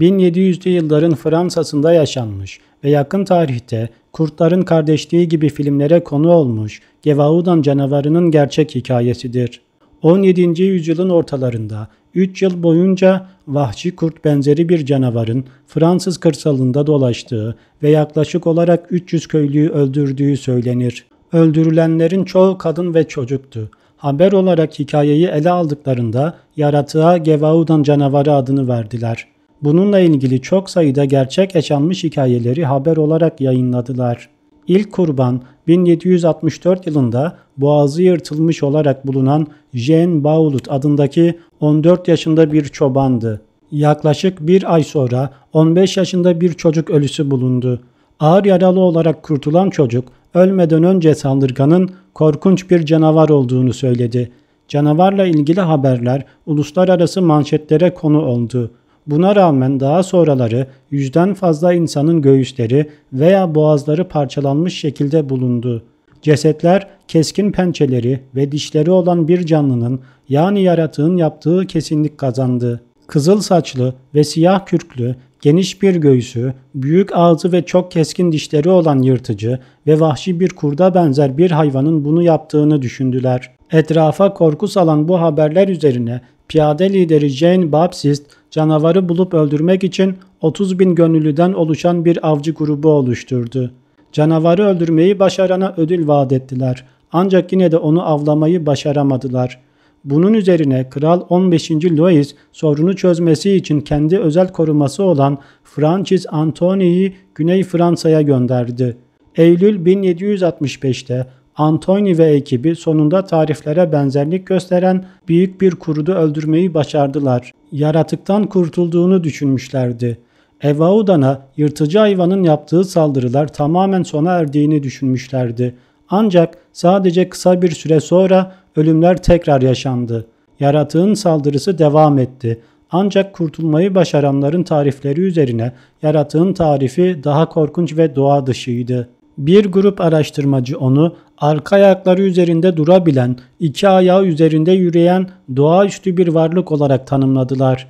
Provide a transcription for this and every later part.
1700'lü yılların Fransa'sında yaşanmış ve yakın tarihte Kurtların Kardeşliği gibi filmlere konu olmuş Gevaudan canavarının gerçek hikayesidir. 17. yüzyılın ortalarında 3 yıl boyunca vahşi kurt benzeri bir canavarın Fransız kırsalında dolaştığı ve yaklaşık olarak 300 köylüyü öldürdüğü söylenir. Öldürülenlerin çoğu kadın ve çocuktu. Haber olarak hikayeyi ele aldıklarında yaratığa Gevaudan canavarı adını verdiler. Bununla ilgili çok sayıda gerçek yaşanmış hikayeleri haber olarak yayınladılar. İlk kurban 1764 yılında boğazı yırtılmış olarak bulunan Jean Baulut adındaki 14 yaşında bir çobandı. Yaklaşık bir ay sonra 15 yaşında bir çocuk ölüsü bulundu. Ağır yaralı olarak kurtulan çocuk ölmeden önce saldırganın korkunç bir canavar olduğunu söyledi. Canavarla ilgili haberler uluslararası manşetlere konu oldu. Buna rağmen daha sonraları yüzden fazla insanın göğüsleri veya boğazları parçalanmış şekilde bulundu. Cesetler keskin pençeleri ve dişleri olan bir canlının yani yaratığın yaptığı kesinlik kazandı. Kızıl saçlı ve siyah kürklü, geniş bir göğsü, büyük ağzı ve çok keskin dişleri olan yırtıcı ve vahşi bir kurda benzer bir hayvanın bunu yaptığını düşündüler. Etrafa korku salan bu haberler üzerine Piyade lideri Jane Baptist canavarı bulup öldürmek için 30 bin gönüllüden oluşan bir avcı grubu oluşturdu. Canavarı öldürmeyi başarana ödül vaat ettiler ancak yine de onu avlamayı başaramadılar. Bunun üzerine Kral 15. Louis sorunu çözmesi için kendi özel koruması olan Francis Antony'yi Güney Fransa'ya gönderdi. Eylül 1765'te Antony ve ekibi sonunda tariflere benzerlik gösteren büyük bir kurudu öldürmeyi başardılar. Yaratıktan kurtulduğunu düşünmüşlerdi. Evaudan'a yırtıcı hayvanın yaptığı saldırılar tamamen sona erdiğini düşünmüşlerdi. Ancak sadece kısa bir süre sonra ölümler tekrar yaşandı. Yaratığın saldırısı devam etti. Ancak kurtulmayı başaranların tarifleri üzerine yaratığın tarifi daha korkunç ve doğa dışıydı. Bir grup araştırmacı onu arka ayakları üzerinde durabilen, iki ayağı üzerinde yürüyen doğaüstü bir varlık olarak tanımladılar.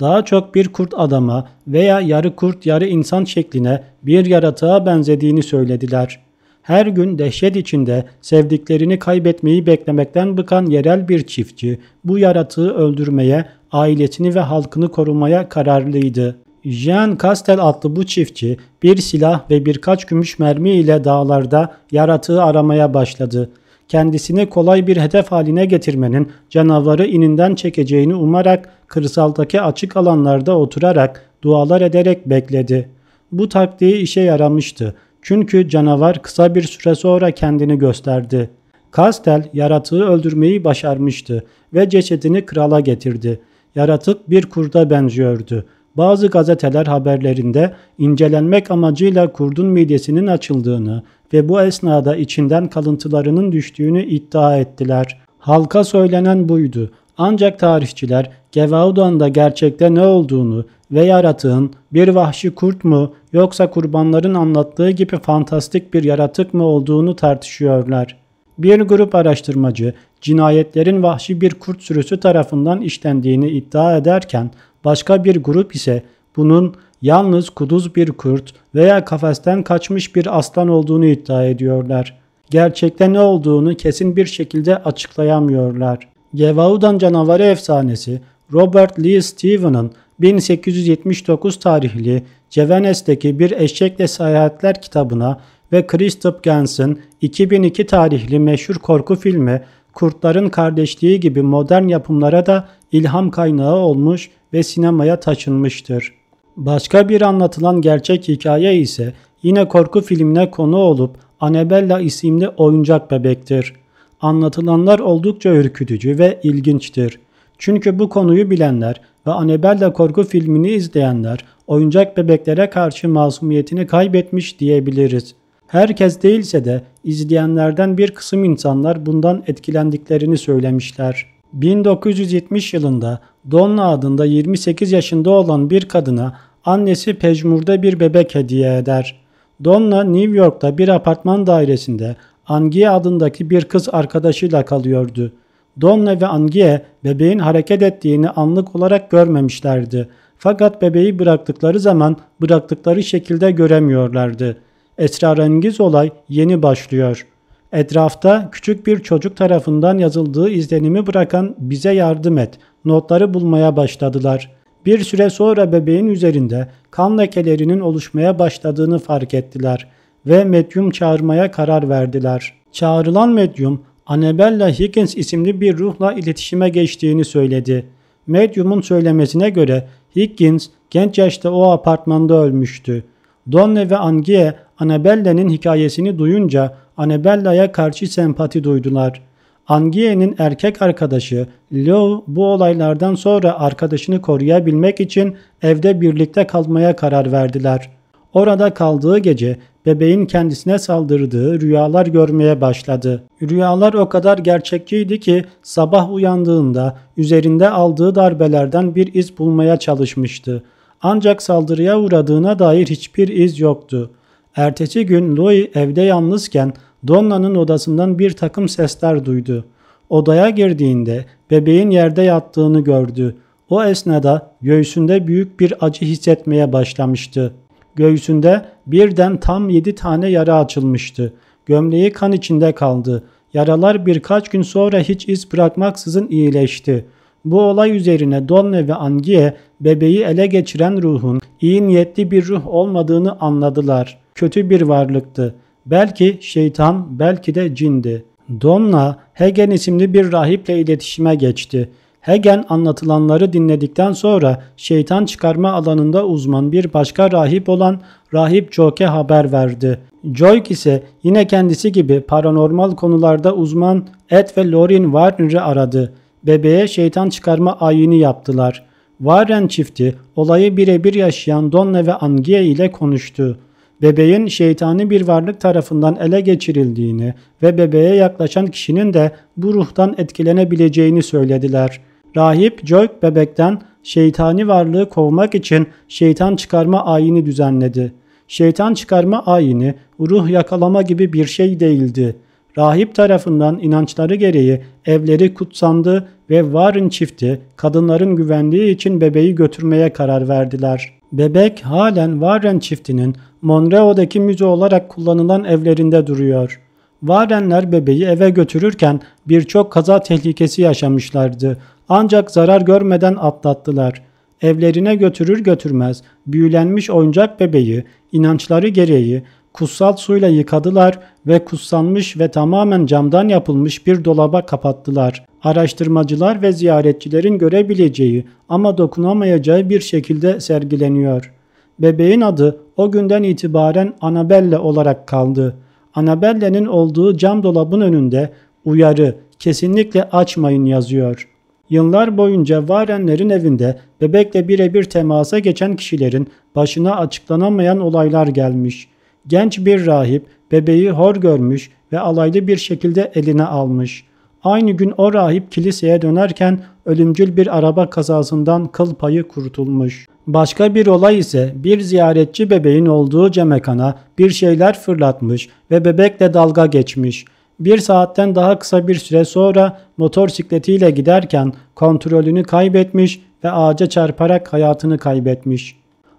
Daha çok bir kurt adama veya yarı kurt yarı insan şekline bir yaratığa benzediğini söylediler. Her gün dehşet içinde sevdiklerini kaybetmeyi beklemekten bıkan yerel bir çiftçi bu yaratığı öldürmeye, ailesini ve halkını korumaya kararlıydı.'' Jean Castel adlı bu çiftçi bir silah ve birkaç gümüş mermi ile dağlarda yaratığı aramaya başladı. Kendisini kolay bir hedef haline getirmenin canavarı ininden çekeceğini umarak kırsaldaki açık alanlarda oturarak dualar ederek bekledi. Bu taktiği işe yaramıştı. Çünkü canavar kısa bir süre sonra kendini gösterdi. Castel yaratığı öldürmeyi başarmıştı ve cesedini krala getirdi. Yaratık bir kurda benziyordu. Bazı gazeteler haberlerinde incelenmek amacıyla kurdun midesinin açıldığını ve bu esnada içinden kalıntılarının düştüğünü iddia ettiler. Halka söylenen buydu. Ancak tarihçiler Gevaudan'da gerçekte ne olduğunu ve yaratığın bir vahşi kurt mu yoksa kurbanların anlattığı gibi fantastik bir yaratık mı olduğunu tartışıyorlar. Bir grup araştırmacı cinayetlerin vahşi bir kurt sürüsü tarafından işlendiğini iddia ederken Başka bir grup ise bunun yalnız kuduz bir kurt veya kafesten kaçmış bir aslan olduğunu iddia ediyorlar. Gerçekte ne olduğunu kesin bir şekilde açıklayamıyorlar. Gevaudan canavarı efsanesi Robert Lee Stevens'ın 1879 tarihli Cevenes'teki bir eşekle seyahatler kitabına ve Christoph Gans'ın 2002 tarihli meşhur korku filmi Kurtların Kardeşliği gibi modern yapımlara da ilham kaynağı olmuş ve sinemaya taşınmıştır. Başka bir anlatılan gerçek hikaye ise yine korku filmine konu olup Annabella isimli oyuncak bebektir. Anlatılanlar oldukça ürkütücü ve ilginçtir. Çünkü bu konuyu bilenler ve Annabella korku filmini izleyenler oyuncak bebeklere karşı masumiyetini kaybetmiş diyebiliriz. Herkes değilse de izleyenlerden bir kısım insanlar bundan etkilendiklerini söylemişler. 1970 yılında Donna adında 28 yaşında olan bir kadına annesi pejmurda bir bebek hediye eder. Donna New York'ta bir apartman dairesinde Angie adındaki bir kız arkadaşıyla kalıyordu. Donna ve Angie bebeğin hareket ettiğini anlık olarak görmemişlerdi. Fakat bebeği bıraktıkları zaman bıraktıkları şekilde göremiyorlardı. Esrarengiz olay yeni başlıyor.'' Etrafta küçük bir çocuk tarafından yazıldığı izlenimi bırakan bize yardım et notları bulmaya başladılar. Bir süre sonra bebeğin üzerinde kan lekelerinin oluşmaya başladığını fark ettiler ve medyum çağırmaya karar verdiler. Çağrılan medyum Annabella Higgins isimli bir ruhla iletişime geçtiğini söyledi. Medyumun söylemesine göre Higgins genç yaşta o apartmanda ölmüştü. Donne ve Angie Annabelle'nin hikayesini duyunca Annabella'ya karşı sempati duydular. Angie'nin erkek arkadaşı Leo bu olaylardan sonra arkadaşını koruyabilmek için evde birlikte kalmaya karar verdiler. Orada kaldığı gece bebeğin kendisine saldırdığı rüyalar görmeye başladı. Rüyalar o kadar gerçekçiydi ki sabah uyandığında üzerinde aldığı darbelerden bir iz bulmaya çalışmıştı. Ancak saldırıya uğradığına dair hiçbir iz yoktu. Ertesi gün Louis evde yalnızken Donna'nın odasından bir takım sesler duydu. Odaya girdiğinde bebeğin yerde yattığını gördü. O esnada göğsünde büyük bir acı hissetmeye başlamıştı. Göğsünde birden tam yedi tane yara açılmıştı. Gömleği kan içinde kaldı. Yaralar birkaç gün sonra hiç iz bırakmaksızın iyileşti. Bu olay üzerine Donne ve Angie bebeği ele geçiren ruhun iyi niyetli bir ruh olmadığını anladılar kötü bir varlıktı. Belki şeytan, belki de cindi. Donna, Hegen isimli bir rahiple iletişime geçti. Hegen anlatılanları dinledikten sonra şeytan çıkarma alanında uzman bir başka rahip olan Rahip Joke haber verdi. Joke ise yine kendisi gibi paranormal konularda uzman Ed ve Lorin Warren'ı aradı. Bebeğe şeytan çıkarma ayini yaptılar. Warren çifti olayı birebir yaşayan Donna ve Angie ile konuştu bebeğin şeytani bir varlık tarafından ele geçirildiğini ve bebeğe yaklaşan kişinin de bu ruhtan etkilenebileceğini söylediler. Rahip Joyk bebekten şeytani varlığı kovmak için şeytan çıkarma ayini düzenledi. Şeytan çıkarma ayini ruh yakalama gibi bir şey değildi. Rahip tarafından inançları gereği evleri kutsandı ve Warren çifti kadınların güvenliği için bebeği götürmeye karar verdiler. Bebek halen Warren çiftinin Monreo'daki müze olarak kullanılan evlerinde duruyor. Varenler bebeği eve götürürken birçok kaza tehlikesi yaşamışlardı. Ancak zarar görmeden atlattılar. Evlerine götürür götürmez büyülenmiş oyuncak bebeği inançları gereği kutsal suyla yıkadılar ve kutsanmış ve tamamen camdan yapılmış bir dolaba kapattılar. Araştırmacılar ve ziyaretçilerin görebileceği ama dokunamayacağı bir şekilde sergileniyor. Bebeğin adı o günden itibaren Anabelle olarak kaldı. Anabelle'nin olduğu cam dolabın önünde uyarı kesinlikle açmayın yazıyor. Yıllar boyunca Warren'lerin evinde bebekle birebir temasa geçen kişilerin başına açıklanamayan olaylar gelmiş. Genç bir rahip bebeği hor görmüş ve alaylı bir şekilde eline almış. Aynı gün o rahip kiliseye dönerken ölümcül bir araba kazasından kıl payı kurtulmuş. Başka bir olay ise bir ziyaretçi bebeğin olduğu cemekana bir şeyler fırlatmış ve bebekle dalga geçmiş. Bir saatten daha kısa bir süre sonra motor motosikletiyle giderken kontrolünü kaybetmiş ve ağaca çarparak hayatını kaybetmiş.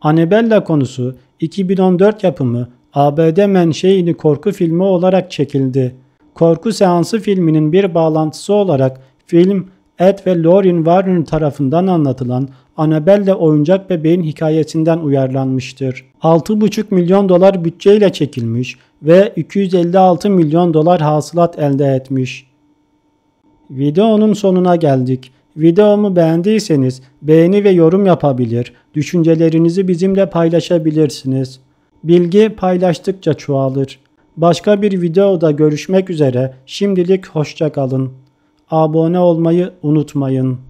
Annabella konusu 2014 yapımı ABD menşeili korku filmi olarak çekildi. Korku seansı filminin bir bağlantısı olarak film Ed ve Lauren Warren tarafından anlatılan Annabelle Oyuncak Bebeğin hikayesinden uyarlanmıştır. 6,5 milyon dolar bütçeyle çekilmiş ve 256 milyon dolar hasılat elde etmiş. Videonun sonuna geldik. Videomu beğendiyseniz beğeni ve yorum yapabilir, düşüncelerinizi bizimle paylaşabilirsiniz. Bilgi paylaştıkça çoğalır. Başka bir videoda görüşmek üzere şimdilik hoşçakalın abone olmayı unutmayın.